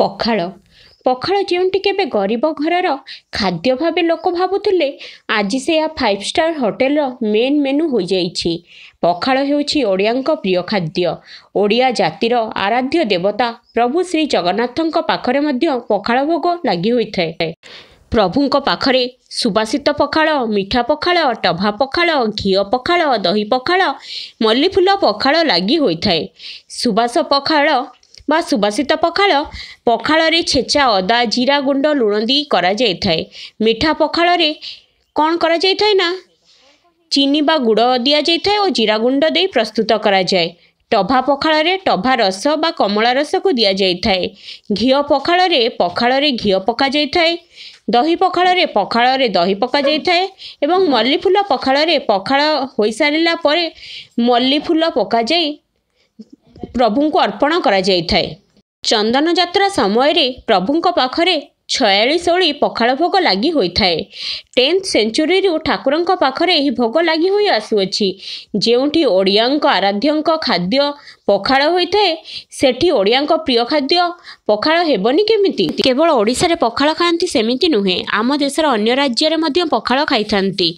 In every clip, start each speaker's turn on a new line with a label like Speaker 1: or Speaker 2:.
Speaker 1: ପଖାଳ ପଖାଳ ଯେଉଁଟି କେବେ ଗରିବ ଘରର ଖାଦ୍ୟ ଭାବେ ଲୋକ ଭାବୁଥିଲେ ଆଜି ସେୟା ଫାଇଭ୍ ଷ୍ଟାର୍ ହୋଟେଲର ମେନ୍ ମେନୁ ହୋଇଯାଇଛି ପଖାଳ ହେଉଛି ଓଡ଼ିଆଙ୍କ ପ୍ରିୟ ଖାଦ୍ୟ ଓଡ଼ିଆ ଜାତିର ଆରାଧ୍ୟ ଦେବତା ପ୍ରଭୁ ଶ୍ରୀ ଜଗନ୍ନାଥଙ୍କ ପାଖରେ ମଧ୍ୟ ପଖାଳ ଭୋଗ ଲାଗି ହୋଇଥାଏ ପ୍ରଭୁଙ୍କ ପାଖରେ ସୁବାସିତ ପଖାଳ ମିଠା ପଖାଳ ଟଭା ପଖାଳ ଘିଅ ପଖାଳ ଦହି ପଖାଳ ମଲ୍ଲିଫୁଲ ପଖାଳ ଲାଗି ହୋଇଥାଏ ସୁବାସ ପଖାଳ বা ସୁବାସିତ ପଖାଳ ପଖାଳରେ ଛେଚା ଅଦା ଜିରା ଗୁଣ୍ଡ ଲୁଣ ଦେଇ କରାଯାଇଥାଏ ମିଠା ପଖାଳରେ କ'ଣ କରାଯାଇଥାଏ ନା ଚିନି ବା ଗୁଡ଼ ଦିଆଯାଇଥାଏ ଓ ଜିରା ଗୁଣ୍ଡ ଦେଇ ପ୍ରସ୍ତୁତ କରାଯାଏ ଟଭା ପଖାଳରେ ଟଭା ରସ ବା କମଳା ରସକୁ ଦିଆଯାଇଥାଏ ଘିଅ ପଖାଳରେ ପଖାଳରେ ଘିଅ ପକାଯାଇଥାଏ ଦହି ପଖାଳରେ ପଖାଳରେ ଦହି ପକାଯାଇଥାଏ ଏବଂ ମଲ୍ଲୀ ଫୁଲ ପଖାଳରେ ପଖାଳ ହୋଇସାରିଲା ପରେ ମଲ୍ଲୀ ଫୁଲ ପକାଯାଇ ପ୍ରଭୁଙ୍କୁ ଅର୍ପଣ କରାଯାଇଥାଏ ଚନ୍ଦନ ଯାତ୍ରା ସମୟରେ ପ୍ରଭୁଙ୍କ ପାଖରେ ଛୟାଳିଶଳୀ ପଖାଳ ଭୋଗ ଲାଗି ହୋଇଥାଏ ଟେନ୍ଥ ସେଞ୍ଚୁରୀରୁ ଠାକୁରଙ୍କ ପାଖରେ ଏହି ଭୋଗ ଲାଗି ହୋଇ ଆସୁଅଛି ଯେଉଁଠି ଓଡ଼ିଆଙ୍କ ଆରାଧ୍ୟଙ୍କ ଖାଦ୍ୟ ପଖାଳ ହୋଇଥାଏ ସେଠି ଓଡ଼ିଆଙ୍କ ପ୍ରିୟ ଖାଦ୍ୟ ପଖାଳ ହେବନି କେମିତି କେବଳ ଓଡ଼ିଶାରେ ପଖାଳ ଖାଆନ୍ତି ସେମିତି ନୁହେଁ ଆମ ଦେଶର ଅନ୍ୟ ରାଜ୍ୟରେ ମଧ୍ୟ ପଖାଳ ଖାଇଥାନ୍ତି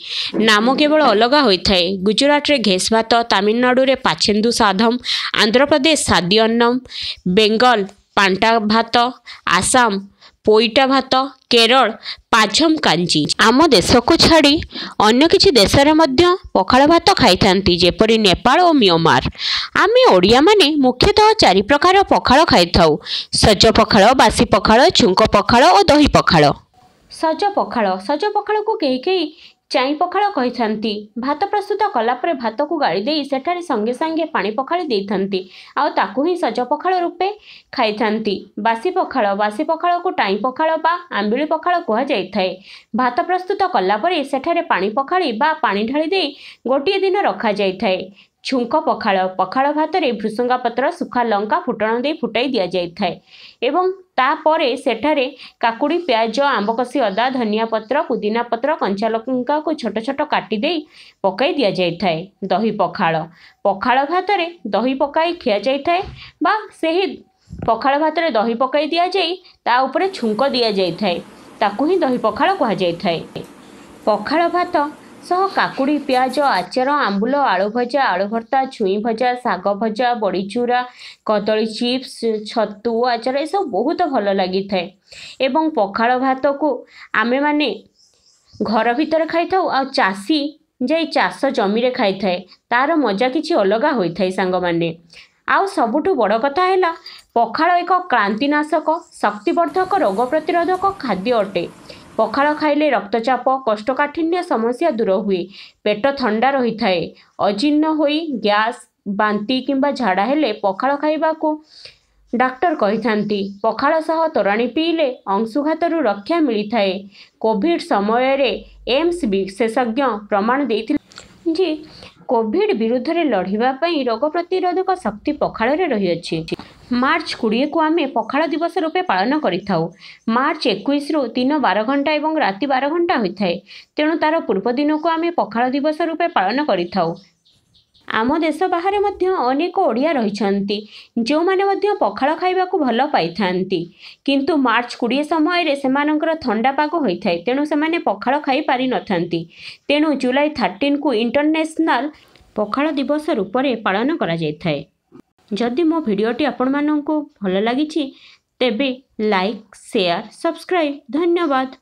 Speaker 1: ନାମ କେବଳ ଅଲଗା ହୋଇଥାଏ ଗୁଜୁରାଟରେ ଘେସ ଭାତ ତାମିଲନାଡ଼ୁରେ ପାଛେନ୍ଦୁ ସାଧମ ଆନ୍ଧ୍ରପ୍ରଦେଶ ସାଦିଅନ୍ନମ ବେଙ୍ଗଲ ପାଣ୍ଟା ଭାତ ଆସାମ ପୋଇଟା ଭାତ କେରଳ ପାଝମ୍ କାଞ୍ଜି ଆମ ଦେଶକୁ ଛାଡ଼ି ଅନ୍ୟ କିଛି ଦେଶରେ ମଧ୍ୟ ପଖାଳ ଭାତ ଖାଇଥାନ୍ତି ଯେପରି ନେପାଳ ଓ ମିଆଁମାର ଆମେ ଓଡ଼ିଆମାନେ ମୁଖ୍ୟତଃ ଚାରି ପ୍ରକାର ପଖାଳ ଖାଇଥାଉ ସଜ ପଖାଳ ବାସି ପଖାଳ ଛୁଙ୍କ ପଖାଳ ଓ ଦହି ପଖାଳ ସଜ ପଖାଳ ସଜ ପଖାଳକୁ କେହି କେହି ଚାଇଁ ପଖାଳ କହିଥାନ୍ତି ଭାତ ପ୍ରସ୍ତୁତ କଲାପରେ ଭାତକୁ ଗାଳି ଦେଇ ସେଠାରେ ସଙ୍ଗେ ସାଙ୍ଗେ ପାଣି ପଖାଳି ଦେଇଥାନ୍ତି ଆଉ ତାକୁ ହିଁ ସଜ ପଖାଳ ରୂପେ ଖାଇଥାନ୍ତି ବାସି ପଖାଳ ବାସି ପଖାଳକୁ ଟାଇଁ ପଖାଳ ବା ଆମ୍ବିଳି ପଖାଳ କୁହାଯାଇଥାଏ ଭାତ ପ୍ରସ୍ତୁତ କଲାପରେ ସେଠାରେ ପାଣି ପଖାଳି ବା ପାଣି ଢାଳି ଦେଇ ଗୋଟିଏ ଦିନ ରଖାଯାଇଥାଏ ଛୁଙ୍କ ପଖାଳ ପଖାଳ ଭାତରେ ଭୃଷୁଙ୍ଗା ପତ୍ର ଶୁଖା ଲଙ୍କା ଫୁଟଣ ଦେଇ ଫୁଟାଇ ଦିଆଯାଇଥାଏ ଏବଂ ତାପରେ ସେଠାରେ କାକୁଡ଼ି ପିଆଜ ଆମ୍ବକଷି ଅଦା ଧନିଆ ପତ୍ର ପୁଦିନା ପତ୍ର କଞ୍ଚାଲଙ୍କାକୁ ଛୋଟ ଛୋଟ କାଟି ଦେଇ ପକାଇ ଦିଆଯାଇଥାଏ ଦହି ପଖାଳ ପଖାଳ ଭାତରେ ଦହି ପକାଇ ଖିଆଯାଇଥାଏ ବା ସେହି ପଖାଳ ଭାତରେ ଦହି ପକାଇ ଦିଆଯାଇ ତା ଉପରେ ଛୁଙ୍କ ଦିଆଯାଇଥାଏ ତାକୁ ହିଁ ଦହି ପଖାଳ କୁହାଯାଇଥାଏ ପଖାଳ ଭାତ ସହ କାକୁଡ଼ି ପିଆଜ ଆଚାର ଆମ୍ବୁଲ ଆଳୁ ଭଜା ଆଳୁ ଭର୍ତ୍ତା ଛୁଇଁ ଭଜା ଶାଗ ଭଜା ବଡ଼ିଚୁରା କଦଳୀ ଚିପ୍ସ ଛତୁ ଆଚାର ଏସବୁ ବହୁତ ଭଲ ଲାଗିଥାଏ ଏବଂ ପଖାଳ ଭାତକୁ ଆମେମାନେ ଘର ଭିତରେ ଖାଇଥାଉ ଆଉ ଚାଷୀ ଯାଇ ଚାଷ ଜମିରେ ଖାଇଥାଏ ତା'ର ମଜା କିଛି ଅଲଗା ହୋଇଥାଏ ସାଙ୍ଗମାନେ ଆଉ ସବୁଠୁ ବଡ଼ କଥା ହେଲା ପଖାଳ ଏକ କ୍ଳାନ୍ତିନାଶକ ଶକ୍ତିବର୍ଦ୍ଧକ ରୋଗ ପ୍ରତିରୋଧକ ଖାଦ୍ୟ ଅଟେ ପଖାଳ ଖାଇଲେ ରକ୍ତଚାପ କଷ୍ଟକାଠିନ୍ୟ ସମସ୍ୟା ଦୂର ହୁଏ ପେଟ ଥଣ୍ଡା ରହିଥାଏ ଅଜୀର୍ଣ୍ଣ ହୋଇ ଗ୍ୟାସ୍ ବାନ୍ତି କିମ୍ବା ଝାଡ଼ା ହେଲେ ପଖାଳ ଖାଇବାକୁ ଡାକ୍ତର କହିଥାନ୍ତି ପଖାଳ ସହ ତୋରାଣି ପିଇଲେ ଅଂଶୁଘାତରୁ ରକ୍ଷା ମିଳିଥାଏ କୋଭିଡ଼ ସମୟରେ ଏମ୍ସ ବିଶେଷଜ୍ଞ ପ୍ରମାଣ ଦେଇଥିଲେ ଯେ କୋଭିଡ଼ ବିରୁଦ୍ଧରେ ଲଢ଼ିବା ପାଇଁ ରୋଗ ପ୍ରତିରୋଧକ ଶକ୍ତି ପଖାଳରେ ରହିଅଛି ମାର୍ଚ୍ଚ କୋଡ଼ିଏକୁ ଆମେ ପଖାଳ ଦିବସ ରୂପେ ପାଳନ କରିଥାଉ ମାର୍ଚ୍ଚ ଏକୋଇଶରୁ ଦିନ ବାର ଘଣ୍ଟା ଏବଂ ରାତି ବାର ଘଣ୍ଟା ହୋଇଥାଏ ତେଣୁ ତା'ର ପୂର୍ବ ଦିନକୁ ଆମେ ପଖାଳ ଦିବସ ରୂପେ ପାଳନ କରିଥାଉ ଆମ ଦେଶ ବାହାରେ ମଧ୍ୟ ଅନେକ ଓଡ଼ିଆ ରହିଛନ୍ତି ଯେଉଁମାନେ ମଧ୍ୟ ପଖାଳ ଖାଇବାକୁ ଭଲ ପାଇଥାନ୍ତି କିନ୍ତୁ ମାର୍ଚ୍ଚ କୋଡ଼ିଏ ସମୟରେ ସେମାନଙ୍କର ଥଣ୍ଡା ପାଗ ହୋଇଥାଏ ତେଣୁ ସେମାନେ ପଖାଳ ଖାଇପାରିନଥାନ୍ତି ତେଣୁ ଜୁଲାଇ ଥାର୍ଟିନ୍କୁ ଇଣ୍ଟରନ୍ୟାସନାଲ୍ ପଖାଳ ଦିବସ ରୂପରେ ପାଳନ କରାଯାଇଥାଏ जदि मो भिडटी आपण मानक भल लगी तेबे लाइक शेयर, सब्सक्राइब धन्यवाद